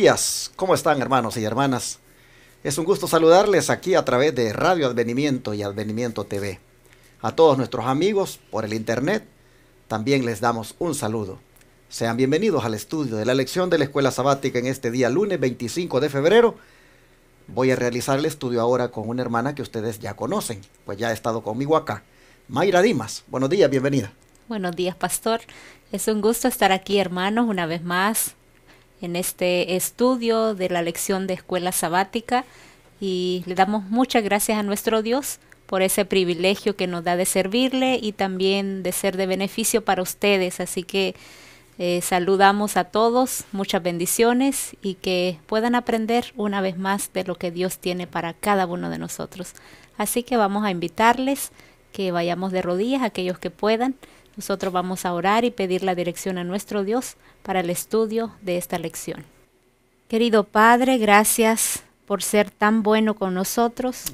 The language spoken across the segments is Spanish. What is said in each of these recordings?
días. ¿Cómo están hermanos y hermanas? Es un gusto saludarles aquí a través de Radio Advenimiento y Advenimiento TV. A todos nuestros amigos por el Internet también les damos un saludo. Sean bienvenidos al estudio de la lección de la Escuela Sabática en este día lunes 25 de febrero. Voy a realizar el estudio ahora con una hermana que ustedes ya conocen, pues ya ha estado conmigo acá. Mayra Dimas, buenos días, bienvenida. Buenos días, pastor. Es un gusto estar aquí, hermanos, una vez más en este estudio de la lección de escuela sabática y le damos muchas gracias a nuestro Dios por ese privilegio que nos da de servirle y también de ser de beneficio para ustedes. Así que eh, saludamos a todos, muchas bendiciones y que puedan aprender una vez más de lo que Dios tiene para cada uno de nosotros. Así que vamos a invitarles que vayamos de rodillas, aquellos que puedan. Nosotros vamos a orar y pedir la dirección a nuestro Dios para el estudio de esta lección. Querido Padre, gracias por ser tan bueno con nosotros.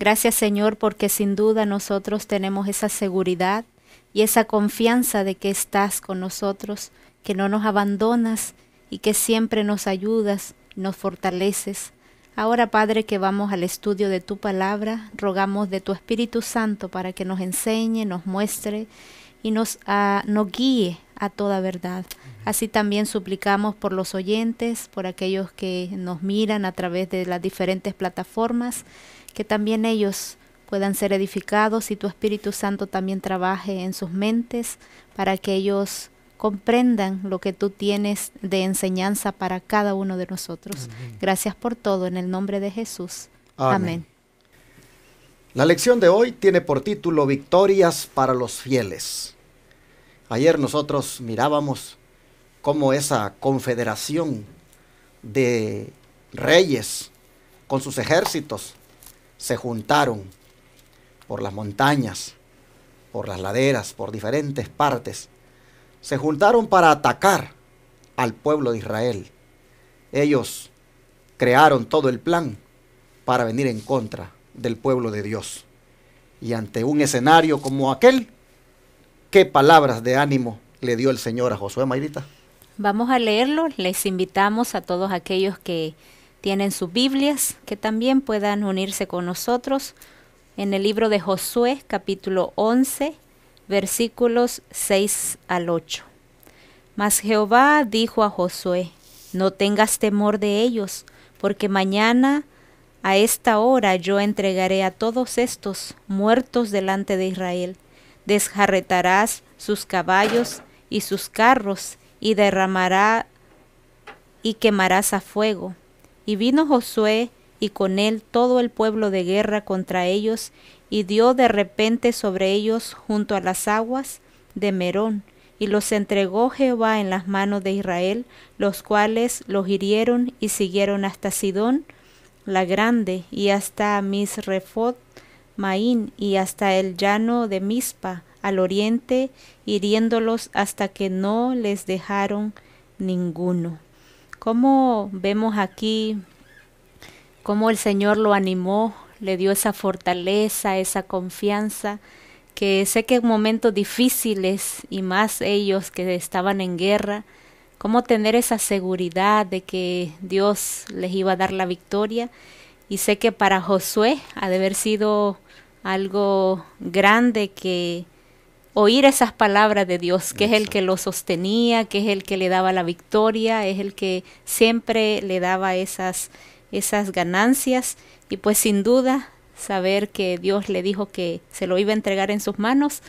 Gracias Señor porque sin duda nosotros tenemos esa seguridad y esa confianza de que estás con nosotros, que no nos abandonas y que siempre nos ayudas, nos fortaleces. Ahora, Padre, que vamos al estudio de tu palabra, rogamos de tu Espíritu Santo para que nos enseñe, nos muestre y nos, ah, nos guíe a toda verdad. Así también suplicamos por los oyentes, por aquellos que nos miran a través de las diferentes plataformas, que también ellos puedan ser edificados y tu Espíritu Santo también trabaje en sus mentes para que ellos comprendan lo que tú tienes de enseñanza para cada uno de nosotros. Gracias por todo en el nombre de Jesús. Amén. La lección de hoy tiene por título Victorias para los fieles. Ayer nosotros mirábamos cómo esa confederación de reyes con sus ejércitos se juntaron por las montañas, por las laderas, por diferentes partes. Se juntaron para atacar al pueblo de Israel. Ellos crearon todo el plan para venir en contra del pueblo de Dios. Y ante un escenario como aquel, ¿qué palabras de ánimo le dio el Señor a Josué Mayrita? Vamos a leerlo, les invitamos a todos aquellos que tienen sus Biblias, que también puedan unirse con nosotros en el libro de Josué capítulo 11, versículos 6 al 8. Mas Jehová dijo a Josué, no tengas temor de ellos, porque mañana a esta hora yo entregaré a todos estos muertos delante de Israel. Desjarretarás sus caballos y sus carros y derramará y quemarás a fuego. Y vino Josué y con él todo el pueblo de guerra contra ellos y dio de repente sobre ellos junto a las aguas de Merón y los entregó Jehová en las manos de Israel, los cuales los hirieron y siguieron hasta Sidón, la Grande y hasta Misrefot Maín y hasta el llano de Mispa al oriente, hiriéndolos hasta que no les dejaron ninguno. cómo vemos aquí cómo el Señor lo animó, le dio esa fortaleza, esa confianza, que sé que en momentos difíciles y más ellos que estaban en guerra, cómo tener esa seguridad de que Dios les iba a dar la victoria. Y sé que para Josué ha de haber sido algo grande que oír esas palabras de Dios, que es el que lo sostenía, que es el que le daba la victoria, es el que siempre le daba esas, esas ganancias. Y pues sin duda, saber que Dios le dijo que se lo iba a entregar en sus manos,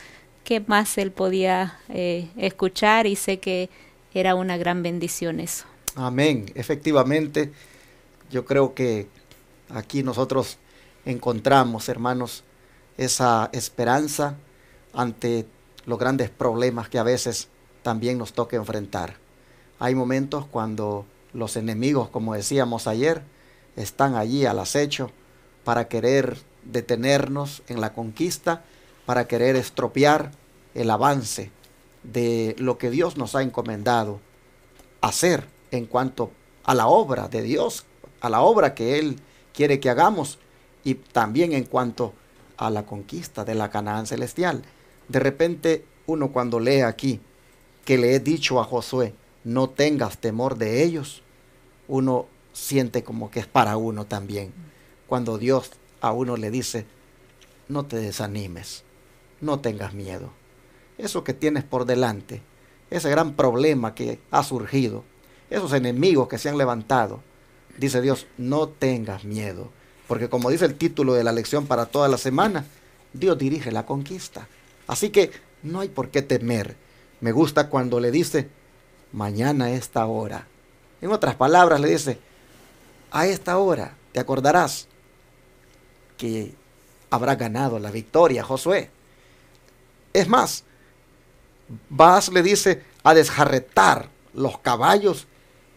qué más él podía eh, escuchar y sé que era una gran bendición eso. Amén, efectivamente, yo creo que aquí nosotros encontramos, hermanos, esa esperanza ante los grandes problemas que a veces también nos toca enfrentar. Hay momentos cuando los enemigos, como decíamos ayer, están allí al acecho para querer detenernos en la conquista, para querer estropear el avance de lo que Dios nos ha encomendado hacer en cuanto a la obra de Dios, a la obra que Él quiere que hagamos y también en cuanto a la conquista de la Canaán celestial. De repente uno cuando lee aquí que le he dicho a Josué, no tengas temor de ellos, uno siente como que es para uno también. Cuando Dios a uno le dice, no te desanimes, no tengas miedo eso que tienes por delante, ese gran problema que ha surgido, esos enemigos que se han levantado. Dice Dios, no tengas miedo, porque como dice el título de la lección para toda la semana, Dios dirige la conquista. Así que no hay por qué temer. Me gusta cuando le dice, mañana a esta hora. En otras palabras, le dice, a esta hora te acordarás que habrá ganado la victoria Josué. Es más, vas, le dice, a desjarretar los caballos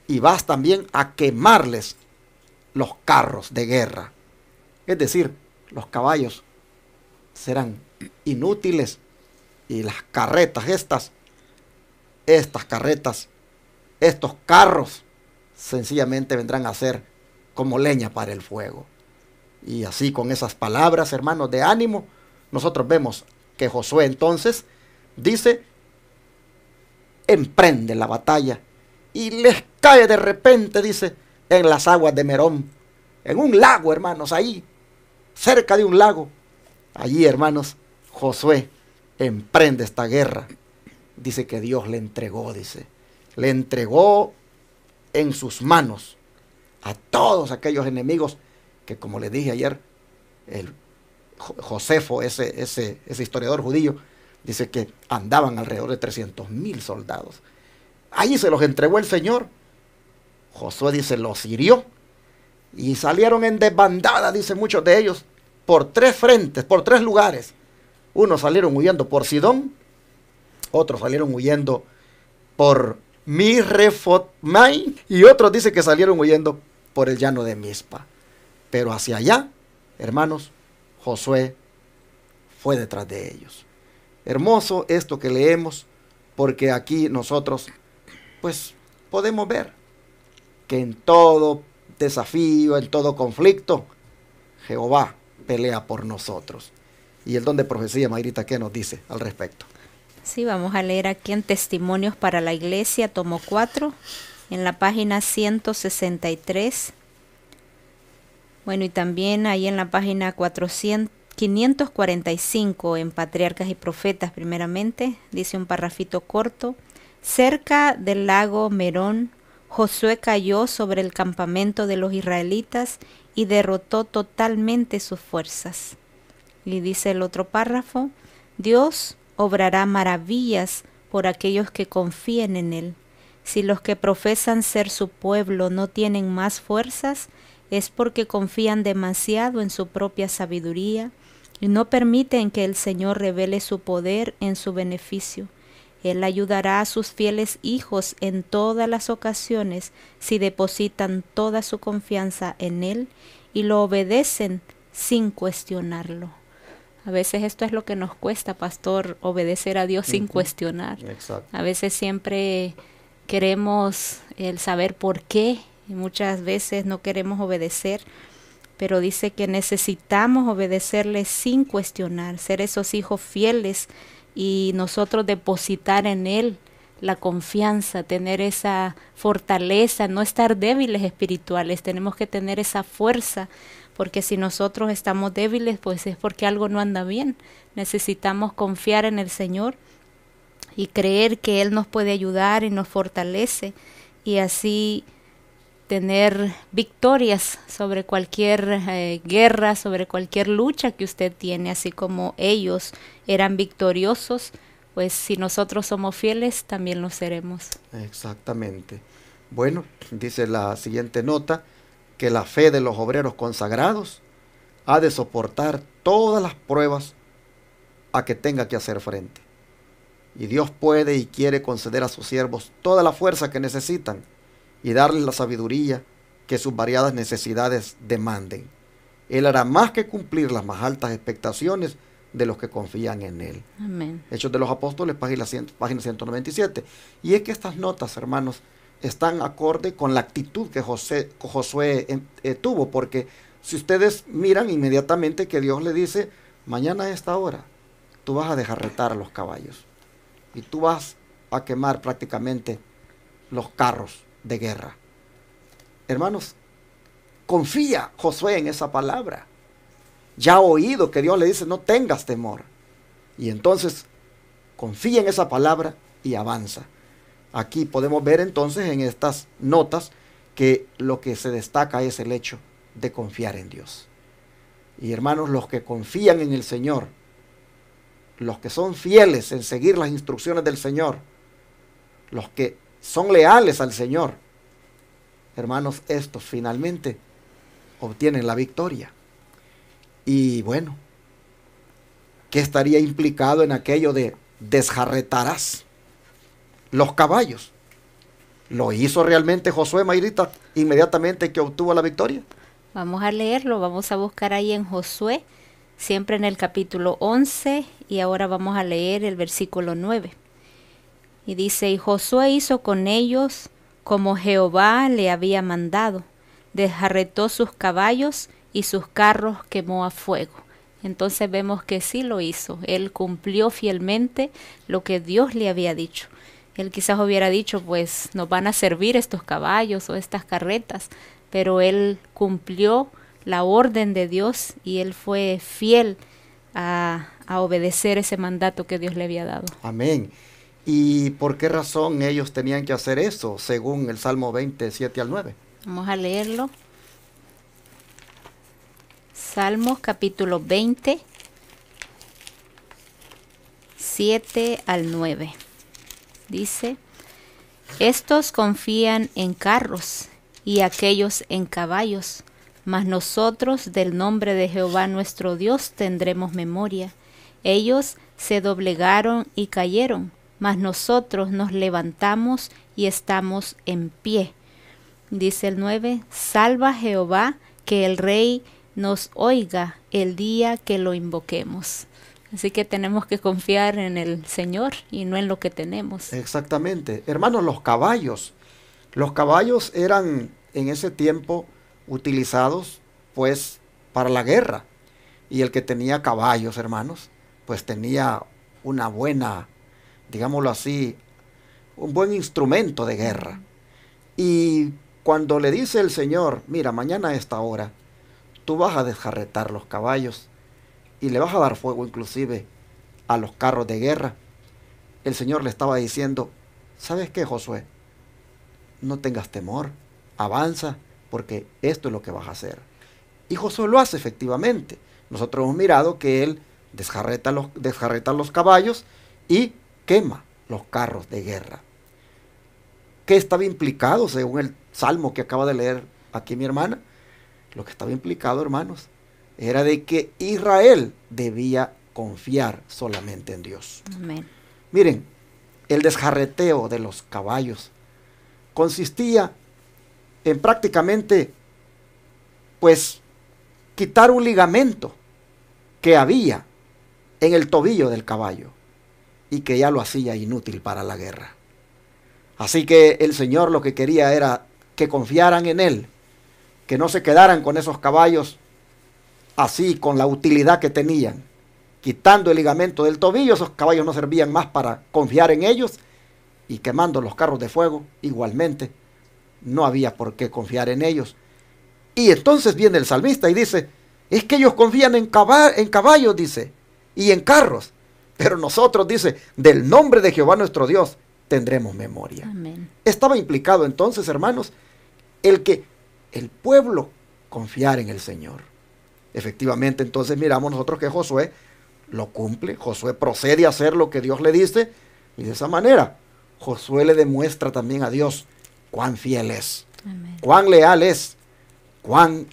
y vas también a quemarles los carros de guerra. Es decir, los caballos serán inútiles y las carretas estas, estas carretas, estos carros sencillamente vendrán a ser como leña para el fuego. Y así con esas palabras, hermanos, de ánimo, nosotros vemos que Josué entonces dice Emprende la batalla y les cae de repente, dice, en las aguas de Merón, en un lago, hermanos, ahí, cerca de un lago. Allí, hermanos, Josué emprende esta guerra. Dice que Dios le entregó, dice, le entregó en sus manos a todos aquellos enemigos que, como le dije ayer, el Josefo, ese, ese, ese historiador judío, Dice que andaban alrededor de 300 mil soldados. Ahí se los entregó el Señor. Josué dice, los hirió. Y salieron en desbandada, dice muchos de ellos, por tres frentes, por tres lugares. Unos salieron huyendo por Sidón, otros salieron huyendo por Mirrefotmai y otros dice que salieron huyendo por el llano de Mispa. Pero hacia allá, hermanos, Josué fue detrás de ellos hermoso esto que leemos, porque aquí nosotros, pues, podemos ver que en todo desafío, en todo conflicto, Jehová pelea por nosotros. Y el don de profecía, Mayrita, ¿qué nos dice al respecto? Sí, vamos a leer aquí en Testimonios para la Iglesia, tomo 4, en la página 163. Bueno, y también ahí en la página 400 545 en Patriarcas y Profetas primeramente, dice un parrafito corto, cerca del lago Merón, Josué cayó sobre el campamento de los israelitas y derrotó totalmente sus fuerzas. Y dice el otro párrafo, Dios obrará maravillas por aquellos que confíen en Él. Si los que profesan ser su pueblo no tienen más fuerzas, es porque confían demasiado en su propia sabiduría no permiten que el Señor revele su poder en su beneficio. Él ayudará a sus fieles hijos en todas las ocasiones si depositan toda su confianza en Él y lo obedecen sin cuestionarlo. A veces esto es lo que nos cuesta, pastor, obedecer a Dios sin cuestionar. A veces siempre queremos el saber por qué y muchas veces no queremos obedecer pero dice que necesitamos obedecerle sin cuestionar, ser esos hijos fieles y nosotros depositar en Él la confianza, tener esa fortaleza, no estar débiles espirituales, tenemos que tener esa fuerza, porque si nosotros estamos débiles, pues es porque algo no anda bien. Necesitamos confiar en el Señor y creer que Él nos puede ayudar y nos fortalece y así tener victorias sobre cualquier eh, guerra, sobre cualquier lucha que usted tiene, así como ellos eran victoriosos, pues si nosotros somos fieles, también lo seremos. Exactamente. Bueno, dice la siguiente nota, que la fe de los obreros consagrados ha de soportar todas las pruebas a que tenga que hacer frente. Y Dios puede y quiere conceder a sus siervos toda la fuerza que necesitan y darle la sabiduría que sus variadas necesidades demanden. Él hará más que cumplir las más altas expectaciones de los que confían en Él. Amén. Hechos de los Apóstoles, página, 197. Y es que estas notas, hermanos, están acorde con la actitud que José, Josué em, eh, tuvo, porque si ustedes miran inmediatamente que Dios le dice, mañana a esta hora, tú vas a dejar retar a los caballos y tú vas a quemar prácticamente los carros de guerra. Hermanos, confía Josué en esa palabra. Ya ha oído que Dios le dice, no tengas temor. Y entonces, confía en esa palabra y avanza. Aquí podemos ver entonces en estas notas que lo que se destaca es el hecho de confiar en Dios. Y hermanos, los que confían en el Señor, los que son fieles en seguir las instrucciones del Señor, los que son leales al Señor, hermanos, estos finalmente obtienen la victoria. Y bueno, ¿qué estaría implicado en aquello de desjarretarás los caballos? ¿Lo hizo realmente Josué Mayrita inmediatamente que obtuvo la victoria? Vamos a leerlo, vamos a buscar ahí en Josué, siempre en el capítulo 11 y ahora vamos a leer el versículo 9. Y dice, y Josué hizo con ellos como Jehová le había mandado, desarretó sus caballos y sus carros quemó a fuego. Entonces vemos que sí lo hizo, él cumplió fielmente lo que Dios le había dicho. Él quizás hubiera dicho, pues nos van a servir estos caballos o estas carretas, pero él cumplió la orden de Dios y él fue fiel a, a obedecer ese mandato que Dios le había dado. Amén. ¿Y por qué razón ellos tenían que hacer eso, según el Salmo 7 al 9? Vamos a leerlo. Salmos capítulo 20, 7 al 9. Dice, estos confían en carros y aquellos en caballos, mas nosotros del nombre de Jehová nuestro Dios tendremos memoria. Ellos se doblegaron y cayeron mas nosotros nos levantamos y estamos en pie. Dice el 9, salva Jehová, que el rey nos oiga el día que lo invoquemos. Así que tenemos que confiar en el Señor y no en lo que tenemos. Exactamente. Hermanos, los caballos. Los caballos eran en ese tiempo utilizados pues para la guerra. Y el que tenía caballos, hermanos, pues tenía una buena digámoslo así, un buen instrumento de guerra. Y cuando le dice el Señor, mira, mañana a esta hora, tú vas a desjarretar los caballos y le vas a dar fuego inclusive a los carros de guerra, el Señor le estaba diciendo, ¿sabes qué, Josué? No tengas temor, avanza, porque esto es lo que vas a hacer. Y Josué lo hace efectivamente. Nosotros hemos mirado que él desjarreta los, desjarreta los caballos y quema los carros de guerra. ¿Qué estaba implicado según el salmo que acaba de leer aquí mi hermana? Lo que estaba implicado, hermanos, era de que Israel debía confiar solamente en Dios. Miren, el desjarreteo de los caballos consistía en prácticamente, pues, quitar un ligamento que había en el tobillo del caballo y que ya lo hacía inútil para la guerra. Así que el Señor lo que quería era que confiaran en Él, que no se quedaran con esos caballos así, con la utilidad que tenían. Quitando el ligamento del tobillo, esos caballos no servían más para confiar en ellos y quemando los carros de fuego igualmente. No había por qué confiar en ellos. Y entonces viene el salmista y dice, es que ellos confían en, en caballos, dice, y en carros pero nosotros, dice, del nombre de Jehová nuestro Dios tendremos memoria. Amén. Estaba implicado entonces, hermanos, el que el pueblo confiara en el Señor. Efectivamente, entonces miramos nosotros que Josué lo cumple, Josué procede a hacer lo que Dios le dice, y de esa manera Josué le demuestra también a Dios cuán fiel es, cuán leal es, cuán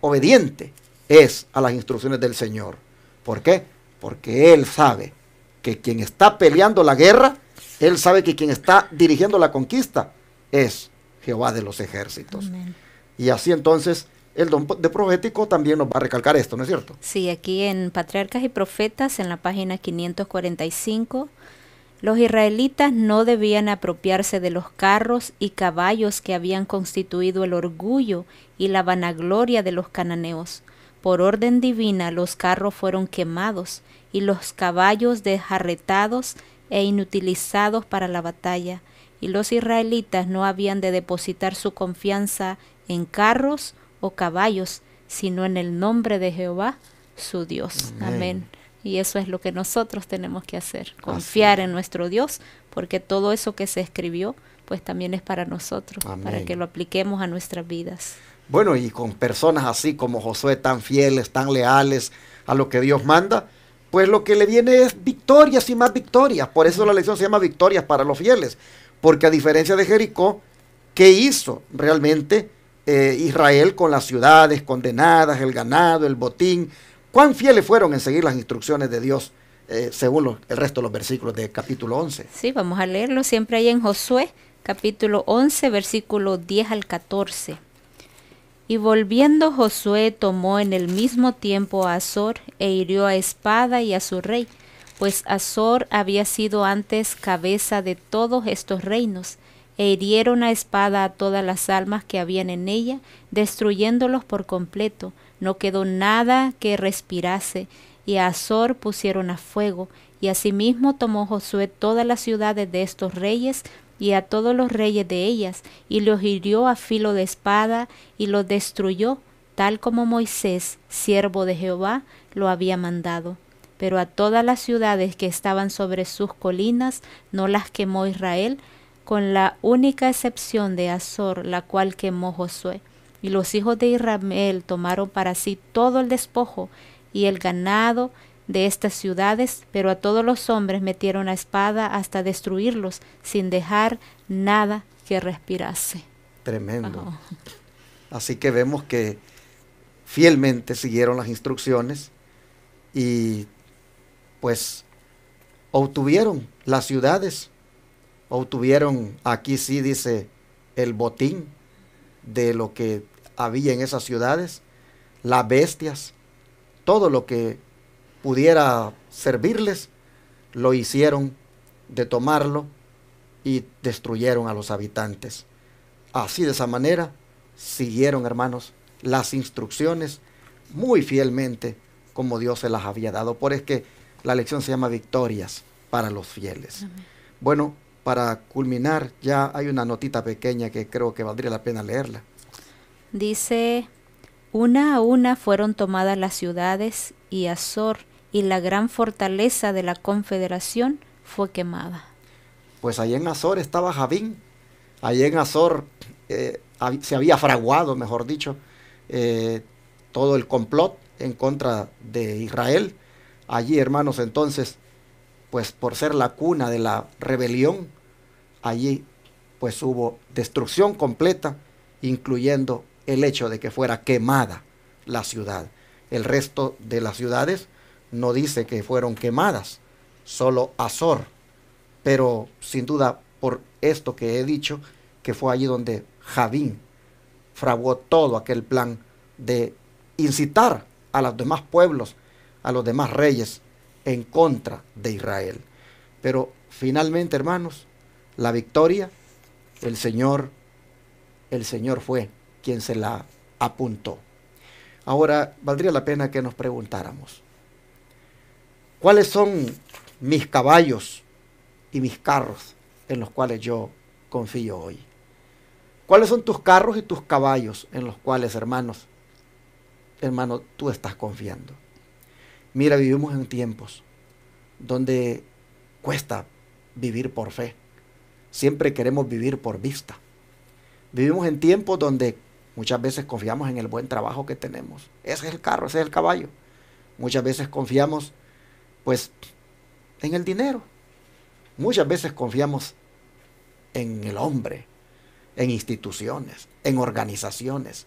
obediente es a las instrucciones del Señor. ¿Por qué? porque él sabe que quien está peleando la guerra, él sabe que quien está dirigiendo la conquista es Jehová de los ejércitos. Y así entonces el don de profético también nos va a recalcar esto, ¿no es cierto? Sí, aquí en Patriarcas y Profetas, en la página 545, los israelitas no debían apropiarse de los carros y caballos que habían constituido el orgullo y la vanagloria de los cananeos, por orden divina los carros fueron quemados y los caballos desarretados e inutilizados para la batalla, y los israelitas no habían de depositar su confianza en carros o caballos, sino en el nombre de Jehová, su Dios. Amén. Y eso es lo que nosotros tenemos que hacer, confiar en nuestro Dios, porque todo eso que se escribió, pues también es para nosotros, para que lo apliquemos a nuestras vidas. Bueno, y con personas así como Josué, tan fieles, tan leales a lo que Dios manda, pues lo que le viene es victorias y más victorias. Por eso la lección se llama victorias para los fieles. Porque a diferencia de Jericó, ¿qué hizo realmente eh, Israel con las ciudades condenadas, el ganado, el botín? ¿Cuán fieles fueron en seguir las instrucciones de Dios? Eh, según el resto de los versículos de capítulo 11. Sí, vamos a leerlo siempre ahí en Josué, capítulo 11, versículo 10 al 14. Y volviendo Josué tomó en el mismo tiempo a Azor e hirió a espada y a su rey, pues Azor había sido antes cabeza de todos estos reinos, e hirieron a espada a todas las almas que habían en ella, destruyéndolos por completo. No quedó nada que respirase, y a Azor pusieron a fuego, y asimismo tomó Josué todas las ciudades de estos reyes y a todos los reyes de ellas, y los hirió a filo de espada, y los destruyó, tal como Moisés, siervo de Jehová, lo había mandado. Pero a todas las ciudades que estaban sobre sus colinas no las quemó Israel, con la única excepción de Azor, la cual quemó Josué. Y los hijos de Israel tomaron para sí todo el despojo y el ganado de estas ciudades, pero a todos los hombres metieron la espada hasta destruirlos, sin dejar nada que respirase. Tremendo. Así que vemos que fielmente siguieron las instrucciones y pues obtuvieron las ciudades, obtuvieron, aquí sí dice, el botín de lo que había en esas ciudades, las bestias, todo lo que pudiera servirles, lo hicieron de tomarlo y destruyeron a los habitantes. Así de esa manera siguieron, hermanos, las instrucciones muy fielmente como Dios se las había dado. Por es que la lección se llama Victorias para los fieles. Bueno, para culminar, ya hay una notita pequeña que creo que valdría la pena leerla. Dice, una a una fueron tomadas las ciudades y Azor y la gran fortaleza de la Confederación fue quemada. Pues allí en Azor estaba Javín, allí en Azor eh, se había fraguado, mejor dicho, eh, todo el complot en contra de Israel. Allí, hermanos, entonces, pues por ser la cuna de la rebelión, allí pues hubo destrucción completa, incluyendo el hecho de que fuera quemada la ciudad. El resto de las ciudades no dice que fueron quemadas, solo Azor. Pero sin duda por esto que he dicho, que fue allí donde Javín fraguó todo aquel plan de incitar a los demás pueblos, a los demás reyes, en contra de Israel. Pero finalmente, hermanos, la victoria, el Señor, el Señor fue quien se la apuntó. Ahora, valdría la pena que nos preguntáramos, ¿Cuáles son mis caballos y mis carros en los cuales yo confío hoy? ¿Cuáles son tus carros y tus caballos en los cuales, hermanos, hermano, tú estás confiando? Mira, vivimos en tiempos donde cuesta vivir por fe. Siempre queremos vivir por vista. Vivimos en tiempos donde muchas veces confiamos en el buen trabajo que tenemos. Ese es el carro, ese es el caballo. Muchas veces confiamos pues en el dinero. Muchas veces confiamos en el hombre, en instituciones, en organizaciones.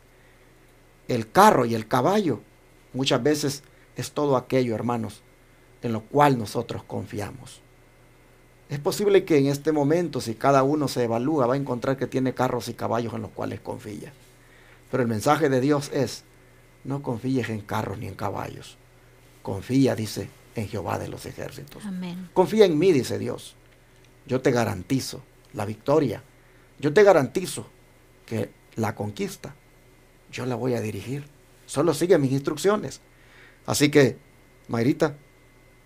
El carro y el caballo muchas veces es todo aquello, hermanos, en lo cual nosotros confiamos. Es posible que en este momento, si cada uno se evalúa, va a encontrar que tiene carros y caballos en los cuales confía. Pero el mensaje de Dios es, no confíes en carros ni en caballos. Confía, dice, en Jehová de los ejércitos. Amén. Confía en mí, dice Dios. Yo te garantizo la victoria. Yo te garantizo que la conquista yo la voy a dirigir. Solo sigue mis instrucciones. Así que, Mayrita,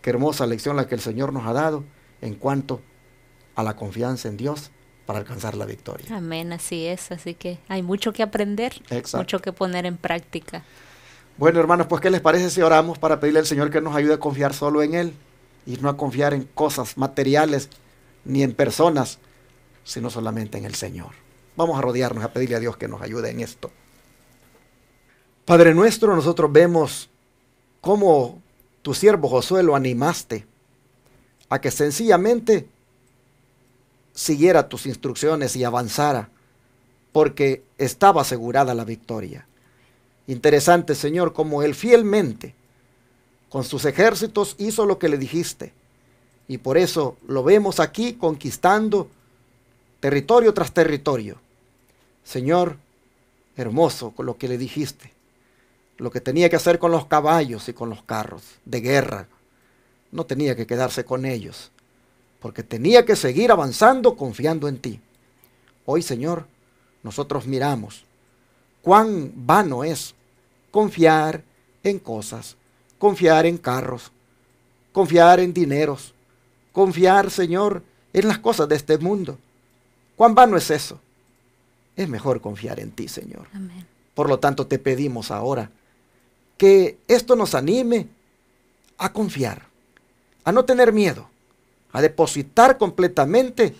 qué hermosa lección la que el Señor nos ha dado en cuanto a la confianza en Dios para alcanzar la victoria. Amén, así es. Así que hay mucho que aprender, mucho que poner en práctica. Bueno, hermanos, pues ¿qué les parece si oramos para pedirle al Señor que nos ayude a confiar solo en Él y no a confiar en cosas materiales ni en personas, sino solamente en el Señor? Vamos a rodearnos, a pedirle a Dios que nos ayude en esto. Padre nuestro, nosotros vemos cómo tu siervo Josué lo animaste a que sencillamente siguiera tus instrucciones y avanzara, porque estaba asegurada la victoria. Interesante, Señor, como Él fielmente con sus ejércitos hizo lo que le dijiste. Y por eso lo vemos aquí conquistando territorio tras territorio. Señor, hermoso con lo que le dijiste, lo que tenía que hacer con los caballos y con los carros de guerra. No tenía que quedarse con ellos, porque tenía que seguir avanzando confiando en ti. Hoy, Señor, nosotros miramos cuán vano es confiar en cosas, confiar en carros, confiar en dineros, confiar, Señor, en las cosas de este mundo. ¿Cuán vano es eso? Es mejor confiar en ti, Señor. Por lo tanto, te pedimos ahora que esto nos anime a confiar, a no tener miedo, a depositar completamente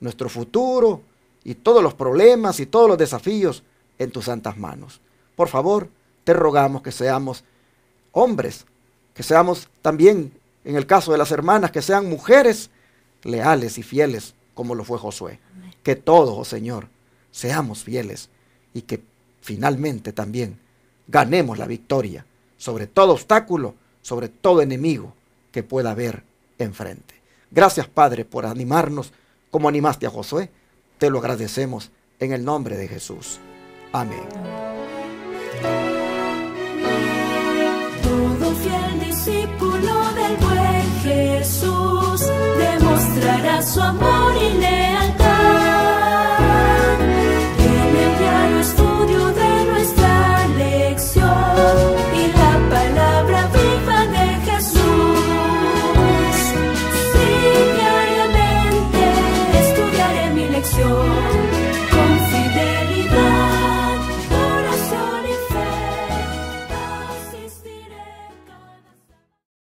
nuestro futuro y todos los problemas y todos los desafíos en tus santas manos. Por favor, te rogamos que seamos hombres, que seamos también, en el caso de las hermanas, que sean mujeres leales y fieles, como lo fue Josué. Que todos, oh Señor, seamos fieles y que finalmente también ganemos la victoria sobre todo obstáculo, sobre todo enemigo que pueda haber enfrente. Gracias, Padre, por animarnos como animaste a Josué. Te lo agradecemos en el nombre de Jesús. Amén. mostrará su amor y le